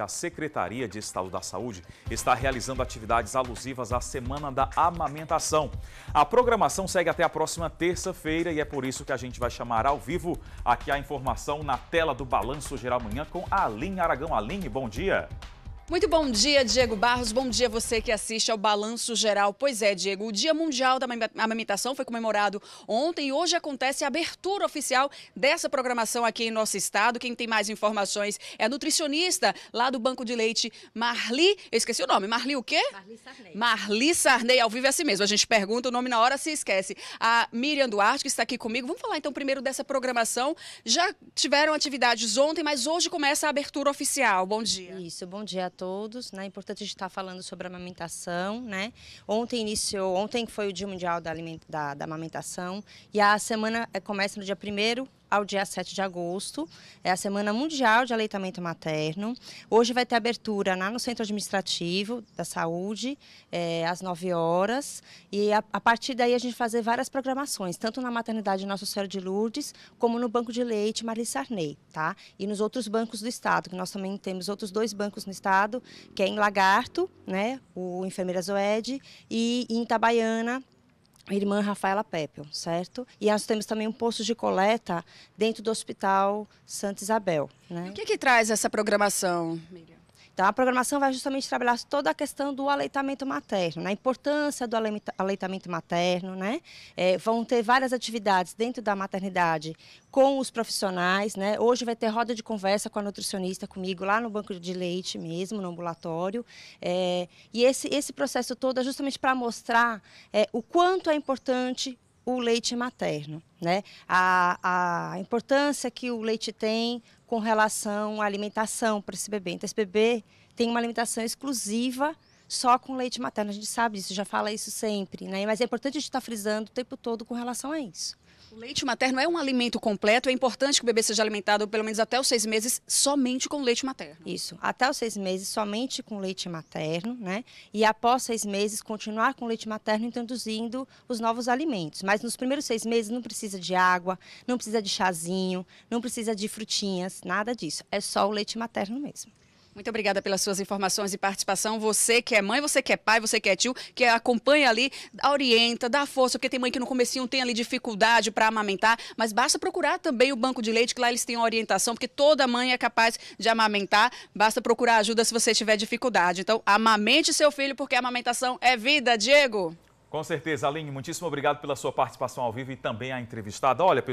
A Secretaria de Estado da Saúde está realizando atividades alusivas à Semana da Amamentação. A programação segue até a próxima terça-feira e é por isso que a gente vai chamar ao vivo aqui a informação na tela do Balanço Geral Manhã com a Aline Aragão. Aline, bom dia. Muito bom dia, Diego Barros. Bom dia você que assiste ao Balanço Geral. Pois é, Diego, o Dia Mundial da Amamentação foi comemorado ontem e hoje acontece a abertura oficial dessa programação aqui em nosso estado. Quem tem mais informações é a nutricionista lá do Banco de Leite, Marli. Eu esqueci o nome. Marli o quê? Marli Sarney. Marli Sarney, ao vivo é assim mesmo. A gente pergunta o nome na hora, se esquece. A Miriam Duarte, que está aqui comigo. Vamos falar então primeiro dessa programação. Já tiveram atividades ontem, mas hoje começa a abertura oficial. Bom dia. Isso, bom dia a todos, né? É importante a gente estar tá falando sobre a amamentação, né? Ontem iniciou, ontem foi o Dia Mundial da, da, da Amamentação e a semana eh, começa no dia 1 ao dia 7 de agosto. É a Semana Mundial de Aleitamento Materno. Hoje vai ter abertura lá no Centro Administrativo da Saúde, é, às 9 horas. E a, a, partir daí a gente fazer várias programações, tanto na maternidade Nossa Senhora de Lourdes, como no Banco de Leite Marie Sarney, tá? E nos outros bancos do Estado, que nós também temos outros dois bancos no Estado, que é em Lagarto, né? O Enfermeira Zoed, e em Itabaiana, irmã Rafaela Peppel, certo? E nós temos também um posto de coleta dentro do Hospital Santa Isabel. Né? E o que, que traz essa programação, Miriam? Então, a programação vai justamente trabalhar toda a questão do aleitamento materno, na né? importância do aleitamento materno, né? É, vão ter várias atividades dentro da maternidade com os profissionais, né? Hoje vai ter roda de conversa com a nutricionista comigo lá no banco de leite mesmo, no ambulatório. É, e esse, esse processo todo é justamente para mostrar é, o quanto é importante o leite materno, né? A, a importância que o leite tem com relação à alimentação para esse bebê. Então, esse bebê tem uma alimentação exclusiva só com leite materno. A gente sabe disso, já fala isso sempre, né? Mas é importante a gente estar tá frisando o tempo todo com relação a isso. O leite materno é um alimento completo, é importante que o bebê seja alimentado pelo menos até os seis meses somente com leite materno. Isso, até os seis meses somente com leite materno, né? E após seis meses continuar com leite materno introduzindo os novos alimentos. Mas nos primeiros seis meses não precisa de água, não precisa de chazinho, não precisa de frutinhas, nada disso. É só o leite materno mesmo. Muito obrigada pelas suas informações e participação. Você que é mãe, você que é pai, você que é tio, que acompanha ali, orienta, dá força, porque tem mãe que no comecinho tem ali dificuldade para amamentar, mas basta procurar também o banco de leite, que lá eles têm orientação, porque toda mãe é capaz de amamentar. Basta procurar ajuda se você tiver dificuldade. Então, amamente seu filho, porque a amamentação é vida, Diego. Com certeza, Aline, muitíssimo obrigado pela sua participação ao vivo e também a entrevistada. Olha,